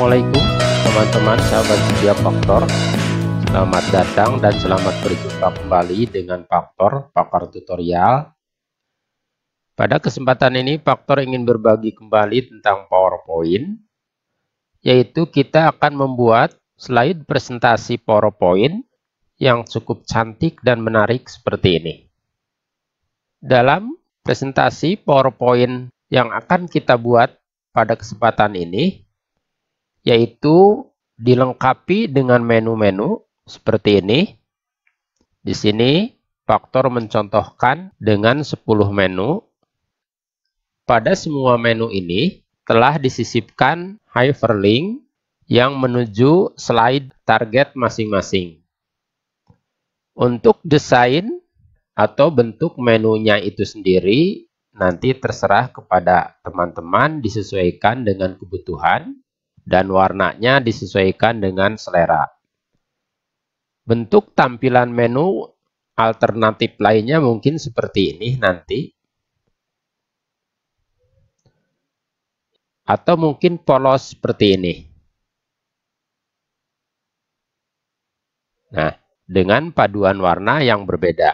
Assalamualaikum teman-teman sahabat setiap faktor Selamat datang dan selamat berjumpa kembali dengan Faktor Pakar Tutorial Pada kesempatan ini Faktor ingin berbagi kembali tentang PowerPoint Yaitu kita akan membuat slide presentasi PowerPoint yang cukup cantik dan menarik seperti ini Dalam presentasi PowerPoint yang akan kita buat pada kesempatan ini yaitu dilengkapi dengan menu-menu seperti ini. Di sini faktor mencontohkan dengan 10 menu. Pada semua menu ini telah disisipkan hyperlink yang menuju slide target masing-masing. Untuk desain atau bentuk menunya itu sendiri nanti terserah kepada teman-teman disesuaikan dengan kebutuhan dan warnanya disesuaikan dengan selera. Bentuk tampilan menu alternatif lainnya mungkin seperti ini nanti. Atau mungkin polos seperti ini. Nah, dengan paduan warna yang berbeda.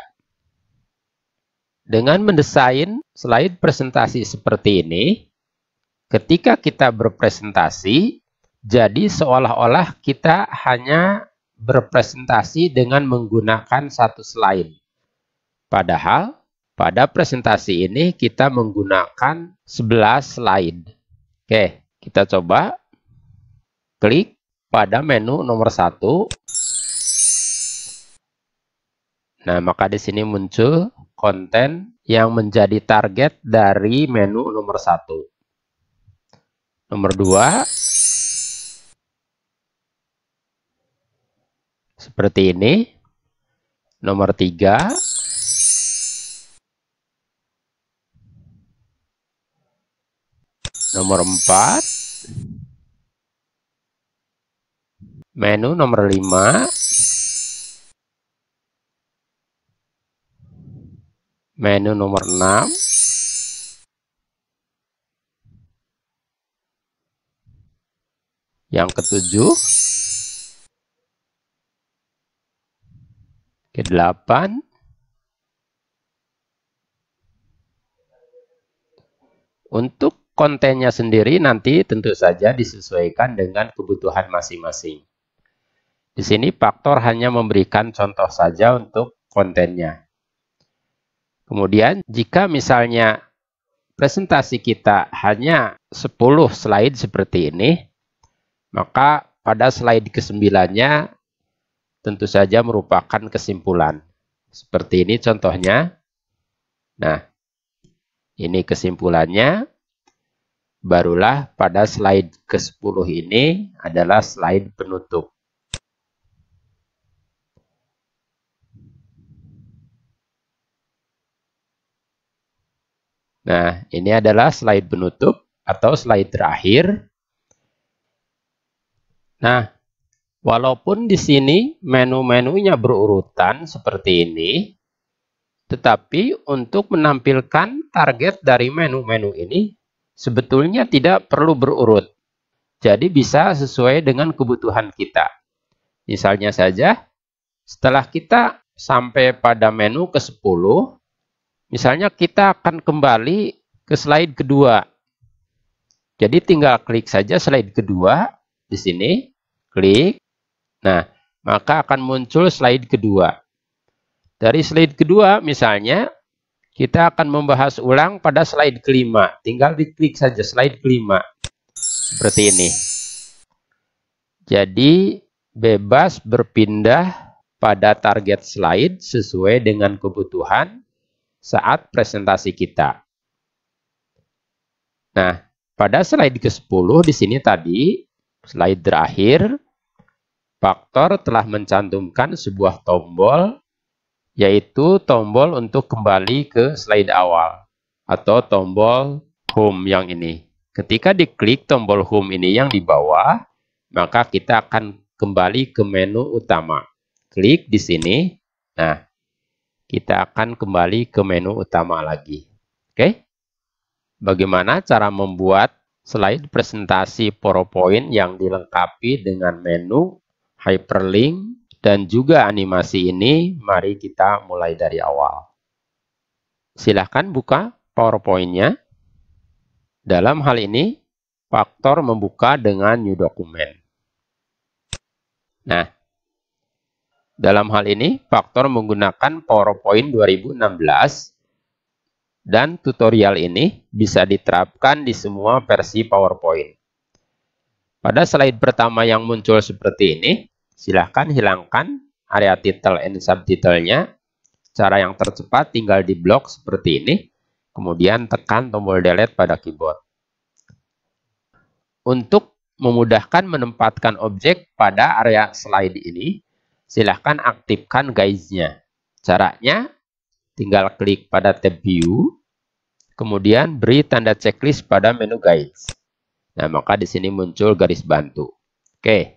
Dengan mendesain slide presentasi seperti ini, ketika kita berpresentasi, jadi seolah-olah kita hanya berpresentasi dengan menggunakan satu slide. Padahal pada presentasi ini kita menggunakan 11 slide. Oke, kita coba klik pada menu nomor satu. Nah, maka di sini muncul konten yang menjadi target dari menu nomor satu. Nomor dua. seperti ini. Nomor tiga Nomor empat Menu nomor lima Menu nomor enam Yang ketujuh, ke-8 Untuk kontennya sendiri nanti tentu saja disesuaikan dengan kebutuhan masing-masing. Di sini faktor hanya memberikan contoh saja untuk kontennya. Kemudian jika misalnya presentasi kita hanya 10 slide seperti ini, maka pada slide ke-9-nya tentu saja merupakan kesimpulan. Seperti ini contohnya. Nah, ini kesimpulannya. Barulah pada slide ke-10 ini adalah slide penutup. Nah, ini adalah slide penutup atau slide terakhir. Nah, Walaupun di sini menu-menunya berurutan seperti ini, tetapi untuk menampilkan target dari menu-menu ini sebetulnya tidak perlu berurut. Jadi bisa sesuai dengan kebutuhan kita. Misalnya saja, setelah kita sampai pada menu ke-10, misalnya kita akan kembali ke slide kedua. Jadi tinggal klik saja slide kedua di sini, klik, Nah, maka akan muncul slide kedua. Dari slide kedua misalnya, kita akan membahas ulang pada slide kelima. Tinggal diklik saja slide kelima. Seperti ini. Jadi, bebas berpindah pada target slide sesuai dengan kebutuhan saat presentasi kita. Nah, pada slide ke-10 di sini tadi, slide terakhir, Faktor telah mencantumkan sebuah tombol, yaitu tombol untuk kembali ke slide awal, atau tombol home yang ini. Ketika diklik tombol home ini yang di bawah, maka kita akan kembali ke menu utama. Klik di sini, nah kita akan kembali ke menu utama lagi. Oke? Bagaimana cara membuat slide presentasi PowerPoint yang dilengkapi dengan menu hyperlink, dan juga animasi ini, mari kita mulai dari awal. Silahkan buka PowerPoint-nya. Dalam hal ini, faktor membuka dengan new document. Nah, dalam hal ini, faktor menggunakan PowerPoint 2016 dan tutorial ini bisa diterapkan di semua versi PowerPoint. Pada slide pertama yang muncul seperti ini, Silahkan hilangkan area title and subtitlenya. Cara yang tercepat tinggal di blok seperti ini. Kemudian tekan tombol delete pada keyboard. Untuk memudahkan menempatkan objek pada area slide ini, silahkan aktifkan guide-nya. Caranya, tinggal klik pada tab view, kemudian beri tanda checklist pada menu guides. Nah, maka di sini muncul garis bantu. Oke,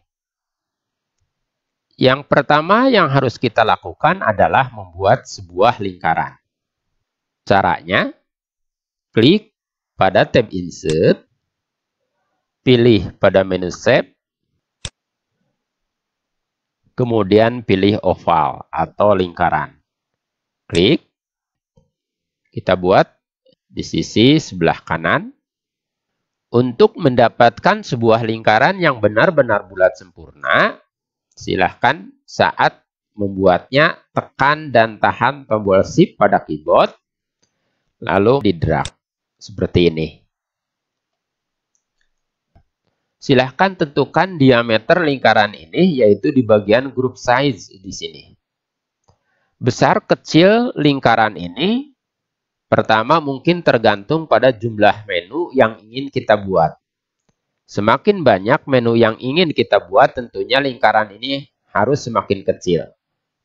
yang pertama yang harus kita lakukan adalah membuat sebuah lingkaran. Caranya, klik pada tab Insert, pilih pada menu Shape, kemudian pilih oval atau lingkaran. Klik, kita buat di sisi sebelah kanan. Untuk mendapatkan sebuah lingkaran yang benar-benar bulat sempurna, Silahkan saat membuatnya tekan dan tahan tombol shift pada keyboard lalu di drag seperti ini. Silahkan tentukan diameter lingkaran ini yaitu di bagian group size di sini. Besar kecil lingkaran ini pertama mungkin tergantung pada jumlah menu yang ingin kita buat. Semakin banyak menu yang ingin kita buat, tentunya lingkaran ini harus semakin kecil.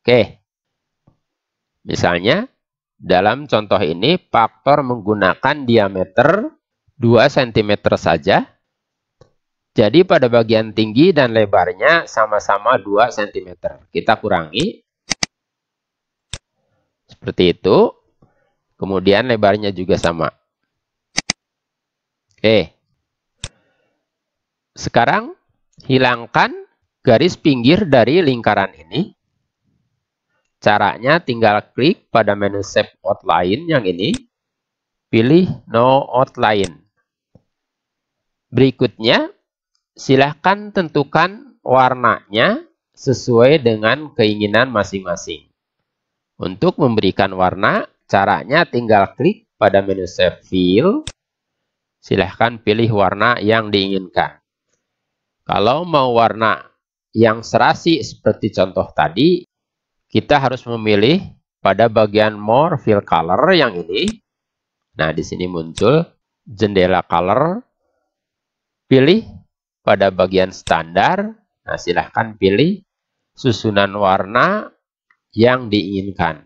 Oke. Misalnya, dalam contoh ini, faktor menggunakan diameter 2 cm saja. Jadi pada bagian tinggi dan lebarnya sama-sama 2 cm. Kita kurangi. Seperti itu. Kemudian lebarnya juga sama. Oke. Sekarang hilangkan garis pinggir dari lingkaran ini. Caranya tinggal klik pada menu shape outline yang ini. Pilih no outline. Berikutnya, silahkan tentukan warnanya sesuai dengan keinginan masing-masing. Untuk memberikan warna, caranya tinggal klik pada menu shape fill. Silahkan pilih warna yang diinginkan. Kalau mau warna yang serasi seperti contoh tadi, kita harus memilih pada bagian more fill color yang ini. Nah, di sini muncul jendela color. Pilih pada bagian standar. Nah, silahkan pilih susunan warna yang diinginkan.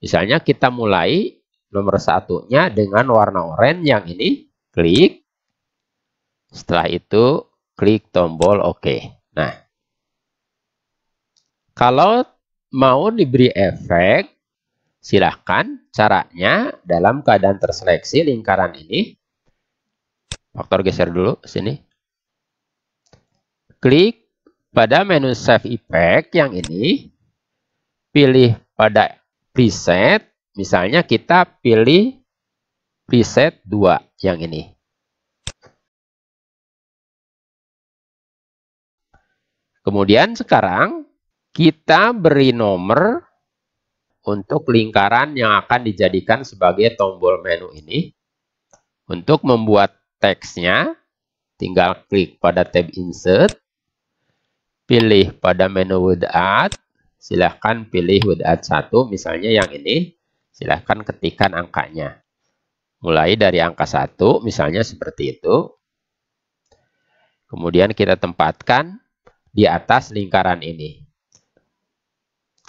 Misalnya kita mulai nomor satunya dengan warna oranye yang ini. Klik. Setelah itu klik tombol OK. Nah, kalau mau diberi efek, silahkan caranya dalam keadaan terseleksi lingkaran ini. Faktor geser dulu sini. Klik pada menu Save Effect yang ini. Pilih pada preset. Misalnya kita pilih preset 2 yang ini. Kemudian sekarang kita beri nomor untuk lingkaran yang akan dijadikan sebagai tombol menu ini. Untuk membuat teksnya, tinggal klik pada tab Insert, pilih pada menu Word Art, silahkan pilih Word Art 1, misalnya yang ini, silahkan ketikkan angkanya. Mulai dari angka 1, misalnya seperti itu. Kemudian kita tempatkan di atas lingkaran ini.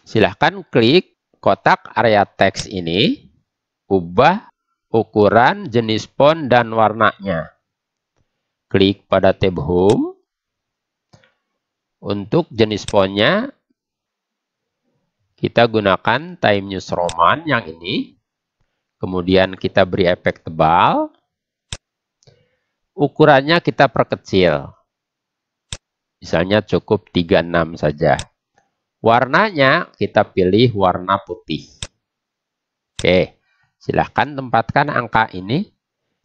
Silahkan klik kotak area teks ini, ubah ukuran, jenis font, dan warnanya. Klik pada tab Home. Untuk jenis fontnya, kita gunakan Time News Roman yang ini. Kemudian kita beri efek tebal. Ukurannya kita perkecil. Misalnya cukup 36 saja. Warnanya kita pilih warna putih. Oke, silahkan tempatkan angka ini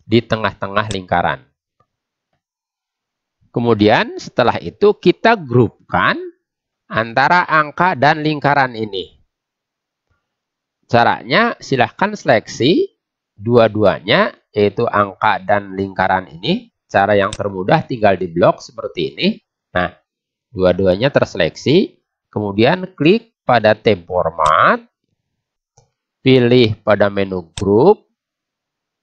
di tengah-tengah lingkaran. Kemudian setelah itu kita grupkan antara angka dan lingkaran ini. Caranya silahkan seleksi dua-duanya yaitu angka dan lingkaran ini. Cara yang termudah tinggal di blok seperti ini. Nah, dua-duanya terseleksi, kemudian klik pada tab format, pilih pada menu grup,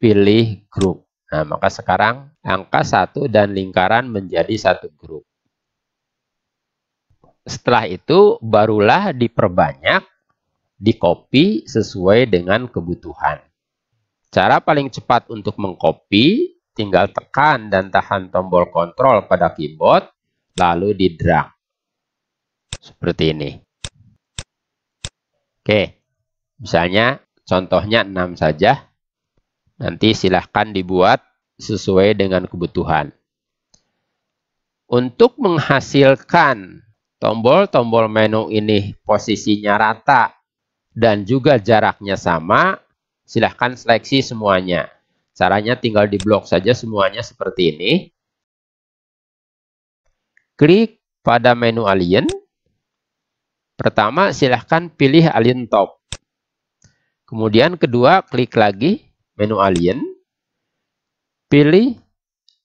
pilih grup. Nah, maka sekarang angka 1 dan lingkaran menjadi satu grup. Setelah itu barulah diperbanyak, dikopi sesuai dengan kebutuhan. Cara paling cepat untuk mengcopy tinggal tekan dan tahan tombol kontrol pada keyboard lalu di drag seperti ini. Oke, misalnya contohnya 6 saja. Nanti silahkan dibuat sesuai dengan kebutuhan. Untuk menghasilkan tombol-tombol menu ini posisinya rata dan juga jaraknya sama, silahkan seleksi semuanya. Caranya tinggal di blok saja semuanya seperti ini. Klik pada menu alien. Pertama, silahkan pilih alien top. Kemudian kedua, klik lagi menu alien. Pilih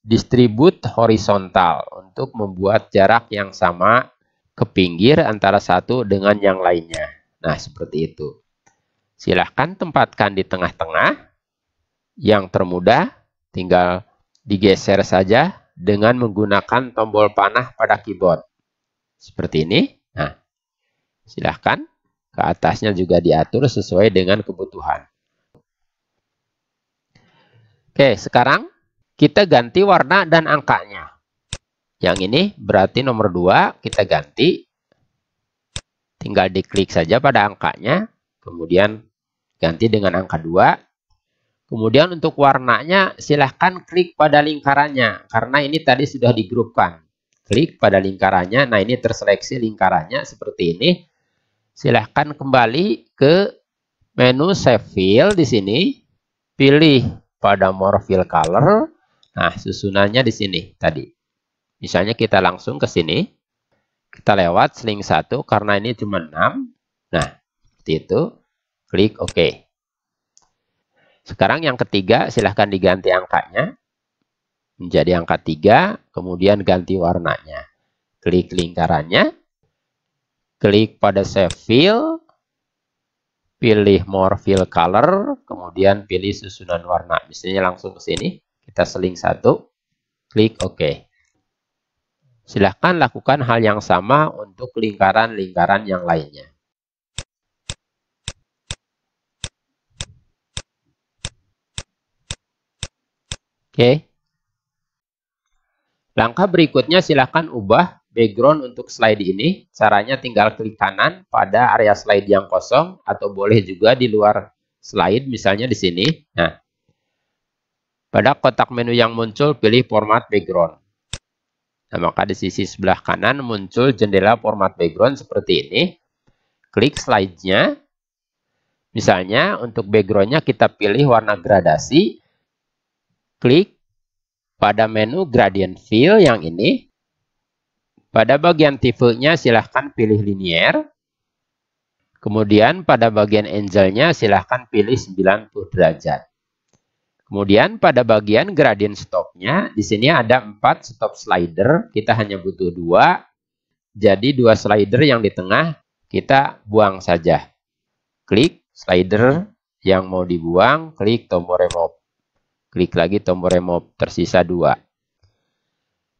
distribute horizontal untuk membuat jarak yang sama ke pinggir antara satu dengan yang lainnya. Nah, seperti itu. Silahkan tempatkan di tengah-tengah. Yang termudah tinggal digeser saja dengan menggunakan tombol panah pada keyboard. Seperti ini. Nah, silahkan. Ke atasnya juga diatur sesuai dengan kebutuhan. Oke, sekarang kita ganti warna dan angkanya. Yang ini berarti nomor 2 kita ganti. Tinggal diklik saja pada angkanya. Kemudian ganti dengan angka 2. Kemudian untuk warnanya silahkan klik pada lingkarannya karena ini tadi sudah digrupkan. Klik pada lingkarannya. Nah ini terseleksi lingkarannya seperti ini. Silahkan kembali ke menu save fill di sini. Pilih pada more fill color. Nah susunannya di sini tadi. Misalnya kita langsung ke sini. Kita lewat seling satu karena ini cuma 6. Nah seperti itu. Klik OK. Sekarang yang ketiga, silahkan diganti angkanya menjadi angka 3, kemudian ganti warnanya. Klik lingkarannya, klik pada save fill, pilih more fill color, kemudian pilih susunan warna. Misalnya langsung ke sini, kita seling satu, klik OK. Silahkan lakukan hal yang sama untuk lingkaran-lingkaran yang lainnya. okay. langkah berikutnya silahkan ubah background untuk slide ini caranya tinggal klik kanan pada area slide yang kosong atau boleh juga di luar slide misalnya di sini nah pada kotak menu yang muncul pilih format background Nah, maka di sisi sebelah kanan muncul jendela format background seperti ini. Klik slide-nya. Misalnya, untuk background-nya kita pilih warna gradasi klik pada menu gradient fill yang ini. Pada bagian tipenya silahkan pilih Linear. Kemudian pada bagian angelnya silahkan pilih 90 derajat. Kemudian pada bagian gradient stopnya, di sini ada 4 stop slider, kita hanya butuh 2. Jadi dua slider yang di tengah kita buang saja. Klik slider yang mau dibuang, klik tombol remove. Klik lagi tombol remove, tersisa dua.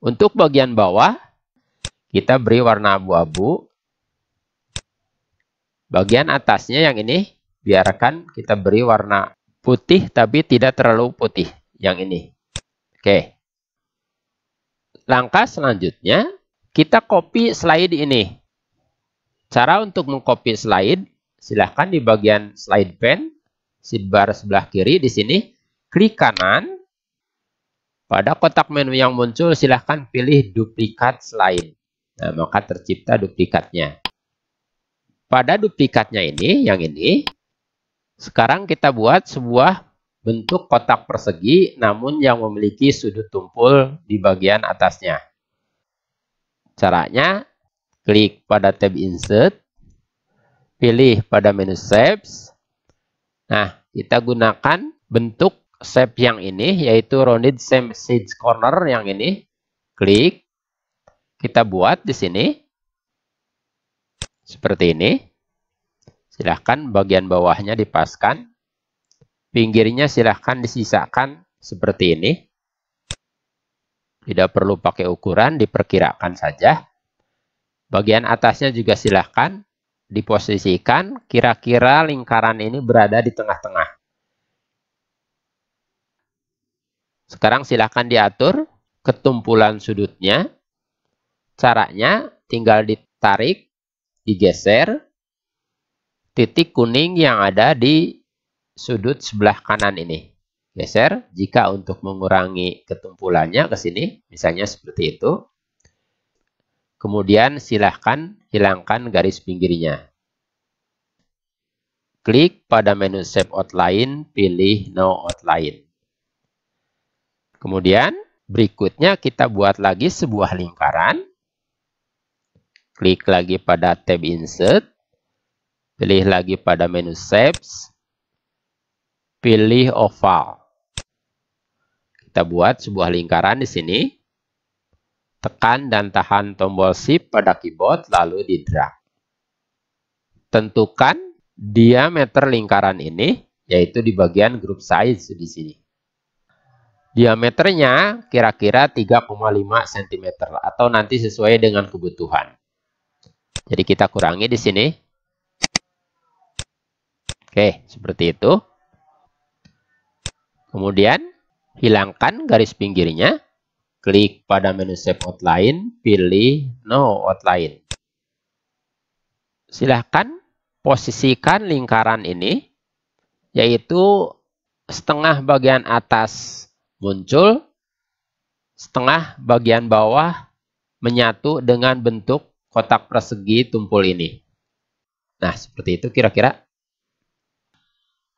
Untuk bagian bawah, kita beri warna abu-abu. Bagian atasnya yang ini, biarkan kita beri warna putih tapi tidak terlalu putih. Yang ini. Oke. Langkah selanjutnya, kita copy slide ini. Cara untuk mengcopy slide, silahkan di bagian slide pen, sidebar sebelah kiri di sini, Klik kanan. Pada kotak menu yang muncul, silahkan pilih duplikat selain. Nah, maka tercipta duplikatnya. Pada duplikatnya ini, yang ini, sekarang kita buat sebuah bentuk kotak persegi namun yang memiliki sudut tumpul di bagian atasnya. Caranya, klik pada tab Insert, pilih pada menu Shapes. Nah, kita gunakan bentuk shape yang ini yaitu rounded same sides corner yang ini klik kita buat di sini seperti ini silahkan bagian bawahnya dipaskan pinggirnya silahkan disisakan seperti ini tidak perlu pakai ukuran diperkirakan saja bagian atasnya juga silahkan diposisikan kira-kira lingkaran ini berada di tengah-tengah Sekarang silahkan diatur ketumpulan sudutnya. Caranya tinggal ditarik, digeser titik kuning yang ada di sudut sebelah kanan ini. Geser jika untuk mengurangi ketumpulannya ke sini, misalnya seperti itu. Kemudian silahkan hilangkan garis pinggirnya. Klik pada menu Save Outline, pilih No Outline. Kemudian berikutnya kita buat lagi sebuah lingkaran. Klik lagi pada tab insert. Pilih lagi pada menu shapes. Pilih oval. Kita buat sebuah lingkaran di sini. Tekan dan tahan tombol shift pada keyboard lalu di drag. Tentukan diameter lingkaran ini yaitu di bagian group size di sini. Diameternya kira-kira 3,5 cm atau nanti sesuai dengan kebutuhan. Jadi kita kurangi di sini. Oke, seperti itu. Kemudian hilangkan garis pinggirnya. Klik pada menu shape outline, pilih no outline. Silahkan posisikan lingkaran ini, yaitu setengah bagian atas muncul setengah bagian bawah menyatu dengan bentuk kotak persegi tumpul ini. Nah, seperti itu kira-kira.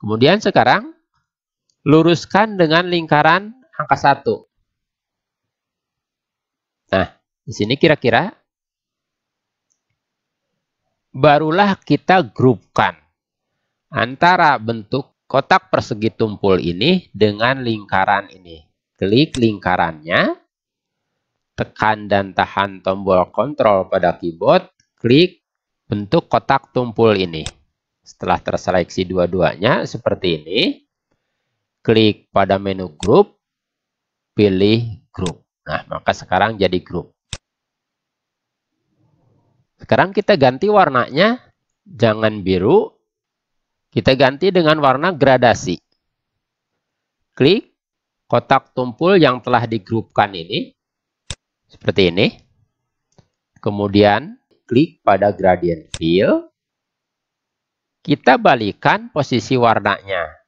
Kemudian sekarang, luruskan dengan lingkaran angka 1. Nah, di sini kira-kira, barulah kita grupkan antara bentuk kotak persegi tumpul ini dengan lingkaran ini. Klik lingkarannya, tekan dan tahan tombol kontrol pada keyboard, klik bentuk kotak tumpul ini. Setelah terseleksi dua-duanya seperti ini, klik pada menu grup, pilih grup. Nah, maka sekarang jadi grup. Sekarang kita ganti warnanya, jangan biru, kita ganti dengan warna gradasi. Klik kotak tumpul yang telah digrupkan ini. Seperti ini. Kemudian klik pada gradient fill. Kita balikan posisi warnanya.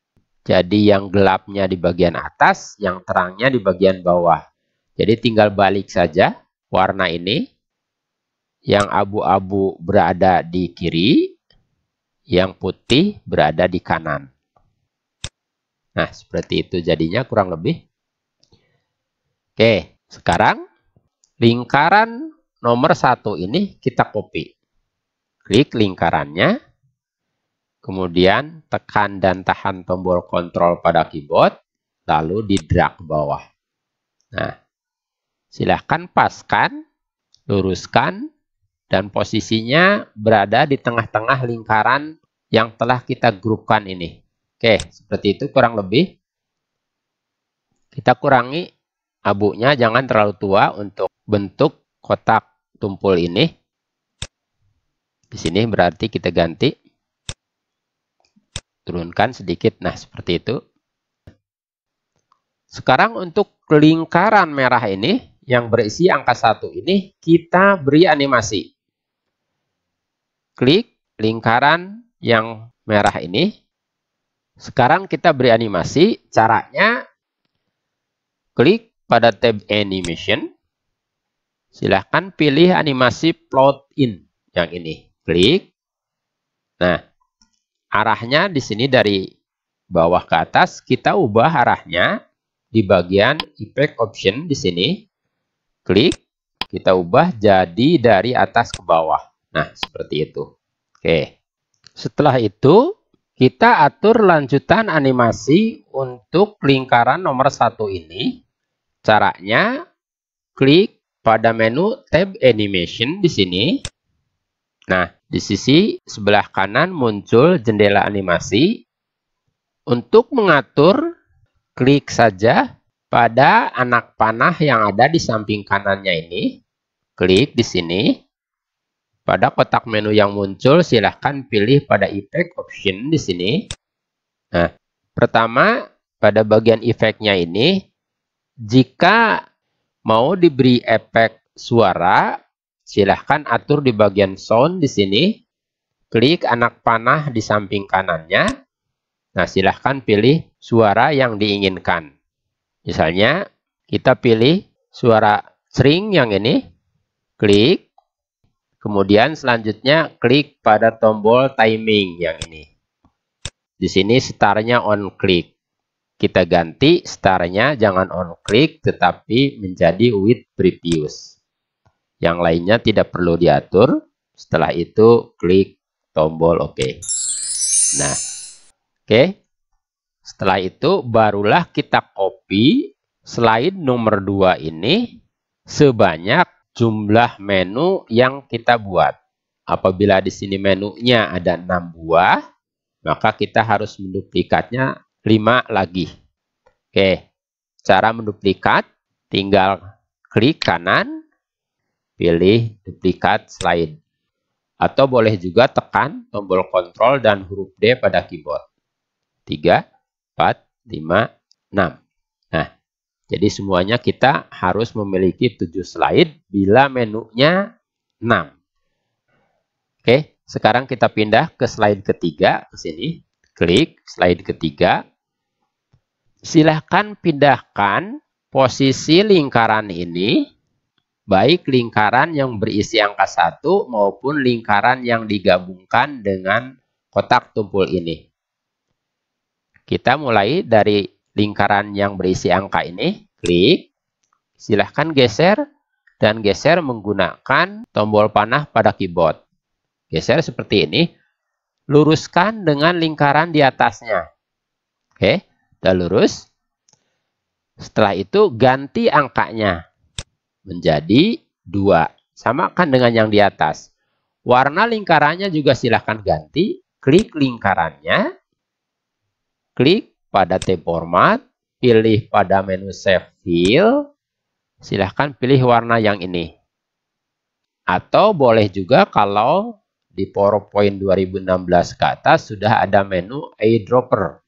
Jadi yang gelapnya di bagian atas, yang terangnya di bagian bawah. Jadi tinggal balik saja warna ini. Yang abu-abu berada di kiri, yang putih berada di kanan. Nah, seperti itu jadinya kurang lebih. Oke, sekarang lingkaran nomor satu ini kita copy. Klik lingkarannya, kemudian tekan dan tahan tombol kontrol pada keyboard, lalu di drag ke bawah. Nah, silahkan paskan, luruskan, dan posisinya berada di tengah-tengah lingkaran yang telah kita grupkan ini. Oke, seperti itu kurang lebih. Kita kurangi abunya, jangan terlalu tua untuk bentuk kotak tumpul ini. Di sini berarti kita ganti. Turunkan sedikit, nah seperti itu. Sekarang untuk lingkaran merah ini, yang berisi angka 1 ini, kita beri animasi. Klik lingkaran yang merah ini. Sekarang kita beri animasi. Caranya klik pada tab animation. Silahkan pilih animasi plot in yang ini. Klik. Nah, arahnya di sini dari bawah ke atas kita ubah arahnya di bagian effect option di sini. Klik, kita ubah jadi dari atas ke bawah. Nah, seperti itu. Oke. Okay. Setelah itu, kita atur lanjutan animasi untuk lingkaran nomor satu ini. Caranya, klik pada menu tab animation di sini. Nah, di sisi sebelah kanan muncul jendela animasi. Untuk mengatur, klik saja pada anak panah yang ada di samping kanannya ini. Klik di sini. Pada kotak menu yang muncul, silahkan pilih pada effect option di sini. Nah, pertama, pada bagian efeknya ini, jika mau diberi efek suara, silahkan atur di bagian sound di sini. Klik anak panah di samping kanannya. Nah, silahkan pilih suara yang diinginkan. Misalnya, kita pilih suara string yang ini. Klik. Kemudian selanjutnya klik pada tombol timing yang ini. Di sini startnya on click. Kita ganti startnya jangan on click tetapi menjadi with previous. Yang lainnya tidak perlu diatur. Setelah itu klik tombol OK. Nah, oke. Okay. Setelah itu barulah kita copy slide nomor 2 ini sebanyak jumlah menu yang kita buat. Apabila di sini menunya ada 6 buah, maka kita harus menduplikatnya 5 lagi. Oke, cara menduplikat tinggal klik kanan, pilih duplikat slide. Atau boleh juga tekan tombol kontrol dan huruf D pada keyboard. 3, 4, 5, 6. Jadi semuanya kita harus memiliki 7 slide bila menunya 6. Oke, sekarang kita pindah ke slide ketiga ke sini. Klik slide ketiga. Silahkan pindahkan posisi lingkaran ini baik lingkaran yang berisi angka 1 maupun lingkaran yang digabungkan dengan kotak tumpul ini. Kita mulai dari lingkaran yang berisi angka ini, klik. Silahkan geser dan geser menggunakan tombol panah pada keyboard. Geser seperti ini. Luruskan dengan lingkaran di atasnya. Oke, sudah lurus. Setelah itu ganti angkanya menjadi 2. Samakan dengan yang di atas. Warna lingkarannya juga silahkan ganti. Klik lingkarannya. Klik pada tab format, pilih pada menu save Fill. silahkan pilih warna yang ini. Atau boleh juga kalau di PowerPoint 2016 ke atas sudah ada menu eyedropper.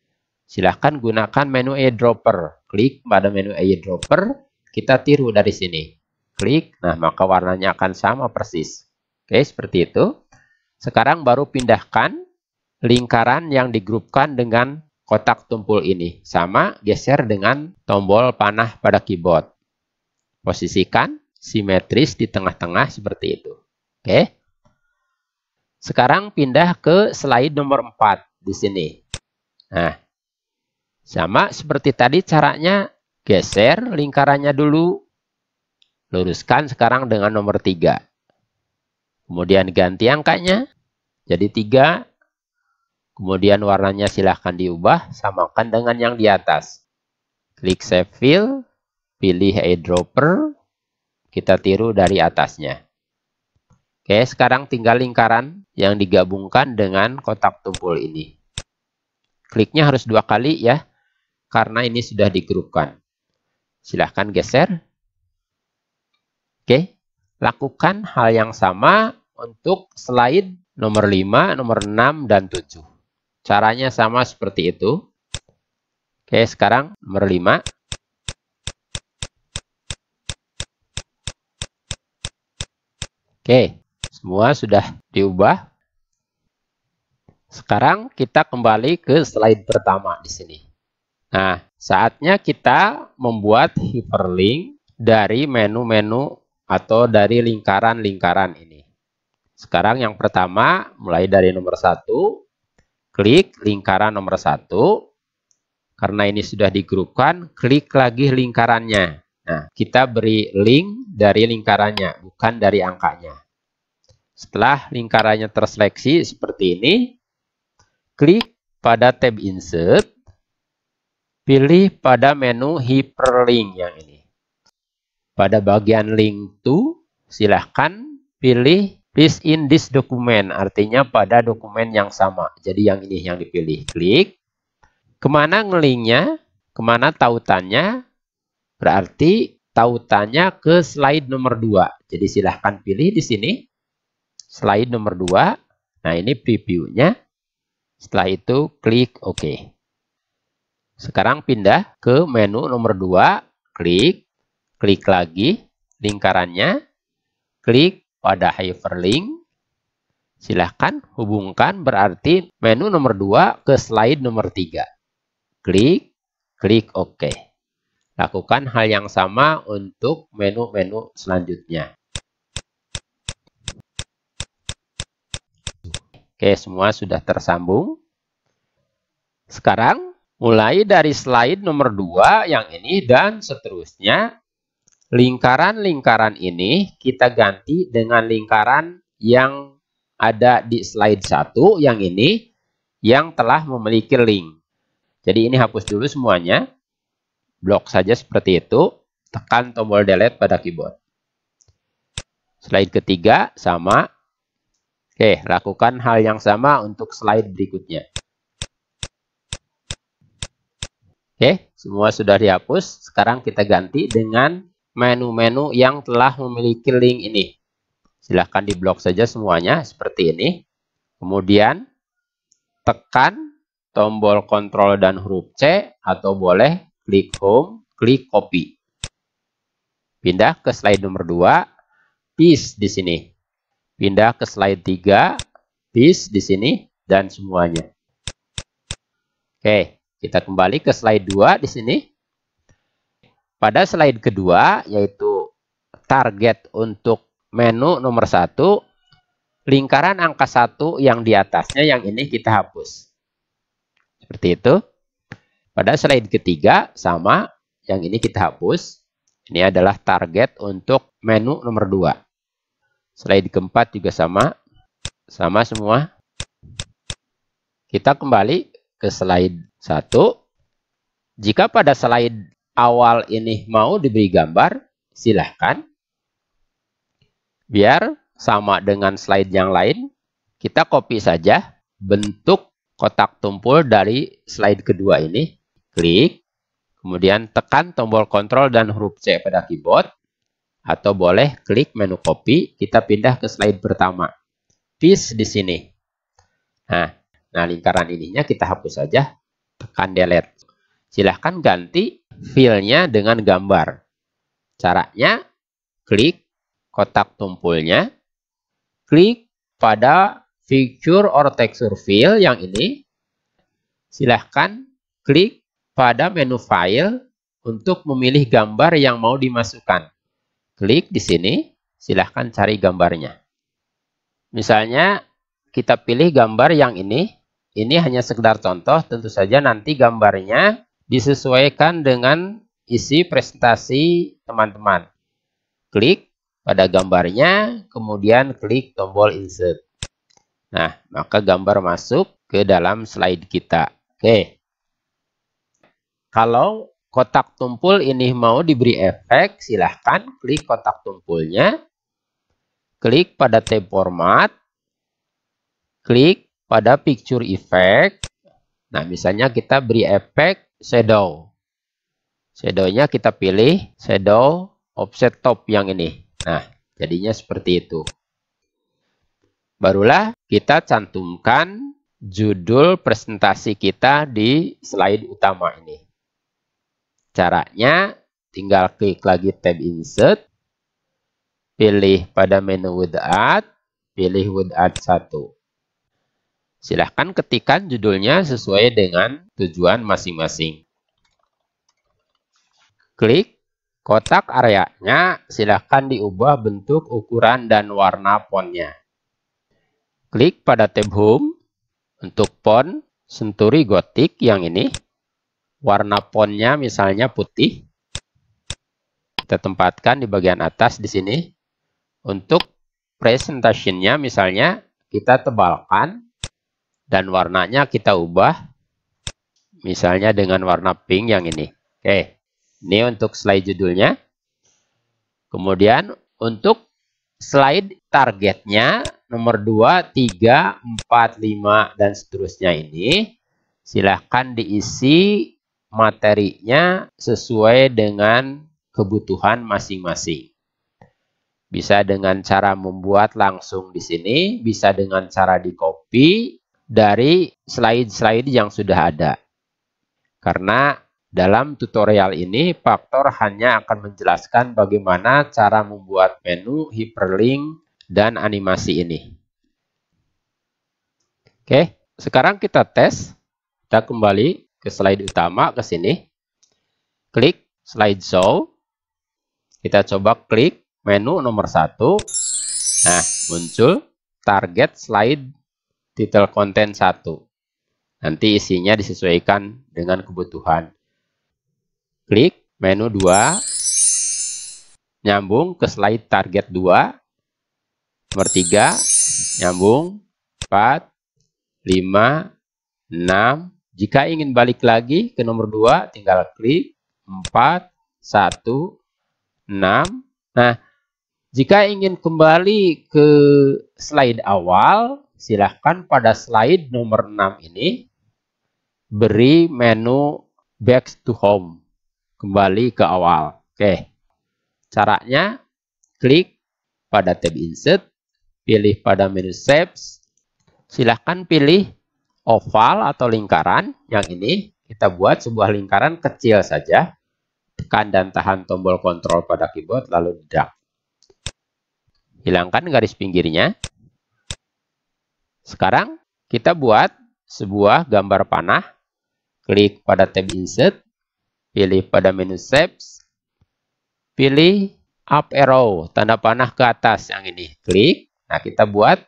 Silahkan gunakan menu eyedropper. Klik pada menu eyedropper, kita tiru dari sini. Klik, nah maka warnanya akan sama persis. Oke, seperti itu. Sekarang baru pindahkan lingkaran yang digrupkan dengan kotak tumpul ini. Sama, geser dengan tombol panah pada keyboard. Posisikan simetris di tengah-tengah seperti itu. Oke. Sekarang pindah ke slide nomor 4 di sini. Nah, sama seperti tadi caranya geser lingkarannya dulu. Luruskan sekarang dengan nomor 3. Kemudian ganti angkanya jadi 3 Kemudian warnanya silahkan diubah, samakan dengan yang di atas. Klik Save Fill, pilih eyedropper, kita tiru dari atasnya. Oke, sekarang tinggal lingkaran yang digabungkan dengan kotak tumpul ini. Kliknya harus dua kali ya, karena ini sudah digrupkan. Silahkan geser. Oke, lakukan hal yang sama untuk slide nomor 5, nomor 6, dan 7. Caranya sama seperti itu. Oke, sekarang nomor 5. Oke, semua sudah diubah. Sekarang kita kembali ke slide pertama di sini. Nah, saatnya kita membuat hyperlink dari menu-menu atau dari lingkaran-lingkaran ini. Sekarang yang pertama, mulai dari nomor 1, Klik lingkaran nomor satu. Karena ini sudah digrupkan, klik lagi lingkarannya. Nah, kita beri link dari lingkarannya, bukan dari angkanya. Setelah lingkarannya terseleksi seperti ini, klik pada tab Insert, pilih pada menu Hyperlink yang ini. Pada bagian Link to, silahkan pilih Paste in this document, artinya pada dokumen yang sama. Jadi yang ini yang dipilih, klik. Kemana ngelingnya, kemana tautannya, berarti tautannya ke slide nomor 2. Jadi silahkan pilih di sini, slide nomor 2. Nah ini previewnya, setelah itu klik OK. Sekarang pindah ke menu nomor 2, klik, klik lagi lingkarannya, klik pada hyperlink. Silahkan hubungkan berarti menu nomor 2 ke slide nomor 3. Klik, klik OK. Lakukan hal yang sama untuk menu-menu selanjutnya. Oke, semua sudah tersambung. Sekarang mulai dari slide nomor 2 yang ini dan seterusnya Lingkaran-lingkaran ini kita ganti dengan lingkaran yang ada di slide 1 yang ini yang telah memiliki link. Jadi ini hapus dulu semuanya. Blok saja seperti itu. Tekan tombol delete pada keyboard. Slide ketiga sama. Oke, lakukan hal yang sama untuk slide berikutnya. Oke, semua sudah dihapus. Sekarang kita ganti dengan menu-menu yang telah memiliki link ini. Silahkan blok saja semuanya seperti ini. Kemudian tekan tombol kontrol dan huruf C atau boleh klik home, klik copy. Pindah ke slide nomor 2, paste di sini. Pindah ke slide 3, paste di sini dan semuanya. Oke, kita kembali ke slide 2 di sini. Pada slide kedua, yaitu target untuk menu nomor satu, lingkaran angka satu yang di atasnya yang ini kita hapus. Seperti itu. Pada slide ketiga, sama, yang ini kita hapus. Ini adalah target untuk menu nomor dua. Slide keempat juga sama. Sama semua. Kita kembali ke slide satu. Jika pada slide awal ini mau diberi gambar, silahkan. Biar sama dengan slide yang lain, kita copy saja bentuk kotak tumpul dari slide kedua ini. Klik, kemudian tekan tombol Ctrl dan huruf C pada keyboard. Atau boleh klik menu copy, kita pindah ke slide pertama. Piece di sini. Nah, nah lingkaran ininya kita hapus saja. Tekan delete. Silahkan ganti filenya dengan gambar. Caranya, klik kotak tumpulnya, klik pada figure or texture fill yang ini. Silahkan klik pada menu file untuk memilih gambar yang mau dimasukkan. Klik di sini, silahkan cari gambarnya. Misalnya, kita pilih gambar yang ini. Ini hanya sekedar contoh, tentu saja nanti gambarnya disesuaikan dengan isi presentasi teman-teman. Klik pada gambarnya, kemudian klik tombol insert. Nah, maka gambar masuk ke dalam slide kita. Oke. Kalau kotak tumpul ini mau diberi efek, silahkan klik kotak tumpulnya. Klik pada tab format. Klik pada picture effect. Nah, misalnya kita beri efek shadow. Shadownya kita pilih shadow offset top yang ini. Nah, jadinya seperti itu. Barulah kita cantumkan judul presentasi kita di slide utama ini. Caranya tinggal klik lagi tab insert, pilih pada menu with add, pilih add 1. Silahkan ketikkan judulnya sesuai dengan tujuan masing-masing. Klik kotak areanya, silahkan diubah bentuk, ukuran, dan warna fontnya. Klik pada tab Home untuk font Senturi Gothic yang ini. Warna fontnya misalnya putih. Kita tempatkan di bagian atas di sini. Untuk presentasinya misalnya kita tebalkan dan warnanya kita ubah misalnya dengan warna pink yang ini. Oke, ini untuk slide judulnya. Kemudian untuk slide targetnya nomor 2, 3, 4, 5 dan seterusnya ini silahkan diisi materinya sesuai dengan kebutuhan masing-masing. Bisa dengan cara membuat langsung di sini, bisa dengan cara di copy, dari slide-slide yang sudah ada. Karena dalam tutorial ini, faktor hanya akan menjelaskan bagaimana cara membuat menu hyperlink dan animasi ini. Oke, sekarang kita tes. Kita kembali ke slide utama, ke sini. Klik slide show. Kita coba klik menu nomor satu. Nah, muncul target slide title konten satu. Nanti isinya disesuaikan dengan kebutuhan. Klik menu 2, nyambung ke slide target 2, nomor 3, nyambung 4, 5, 6. Jika ingin balik lagi ke nomor 2, tinggal klik 4, 1, 6. Nah, jika ingin kembali ke slide awal, Silahkan pada slide nomor 6 ini beri menu back to home. Kembali ke awal. Oke. Caranya klik pada tab insert, pilih pada menu shapes. Silahkan pilih oval atau lingkaran yang ini kita buat sebuah lingkaran kecil saja. Tekan dan tahan tombol kontrol pada keyboard lalu drag. Hilangkan garis pinggirnya. Sekarang kita buat sebuah gambar panah. Klik pada tab insert, pilih pada menu shapes, pilih up arrow, tanda panah ke atas yang ini. Klik. Nah, kita buat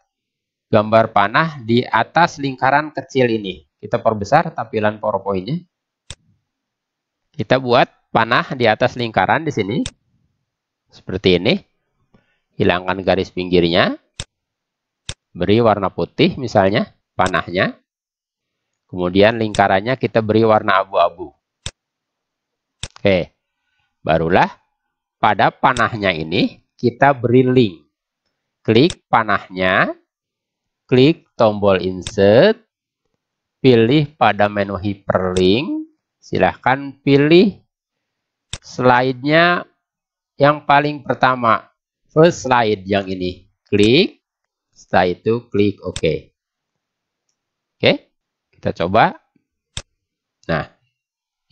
gambar panah di atas lingkaran kecil ini. Kita perbesar tampilan PowerPoint-nya. Kita buat panah di atas lingkaran di sini. Seperti ini. Hilangkan garis pinggirnya beri warna putih misalnya panahnya. Kemudian lingkarannya kita beri warna abu-abu. Oke, barulah pada panahnya ini kita beri link. Klik panahnya, klik tombol insert, pilih pada menu hyperlink, silahkan pilih slide-nya yang paling pertama, first slide yang ini. Klik, setelah itu klik OK. Oke, kita coba. Nah,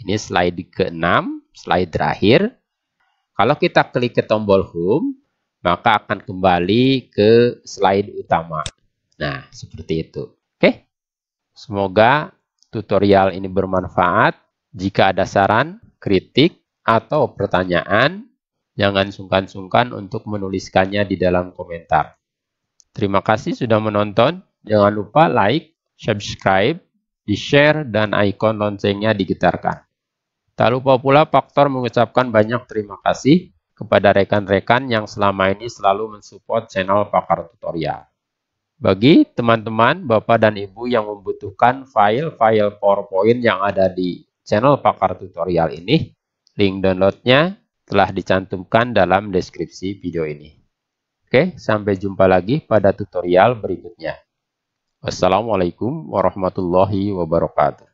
ini slide ke-6, slide terakhir. Kalau kita klik ke tombol home, maka akan kembali ke slide utama. Nah, seperti itu. Oke, semoga tutorial ini bermanfaat. Jika ada saran, kritik, atau pertanyaan, jangan sungkan-sungkan untuk menuliskannya di dalam komentar. Terima kasih sudah menonton. Jangan lupa like, subscribe, di-share, dan ikon loncengnya digetarkan. Tak lupa pula Faktor mengucapkan banyak terima kasih kepada rekan-rekan yang selama ini selalu mensupport channel Pakar Tutorial. Bagi teman-teman, Bapak dan Ibu yang membutuhkan file-file PowerPoint yang ada di channel Pakar Tutorial ini, link downloadnya telah dicantumkan dalam deskripsi video ini. Oke, sampai jumpa lagi pada tutorial berikutnya. Wassalamualaikum warahmatullahi wabarakatuh.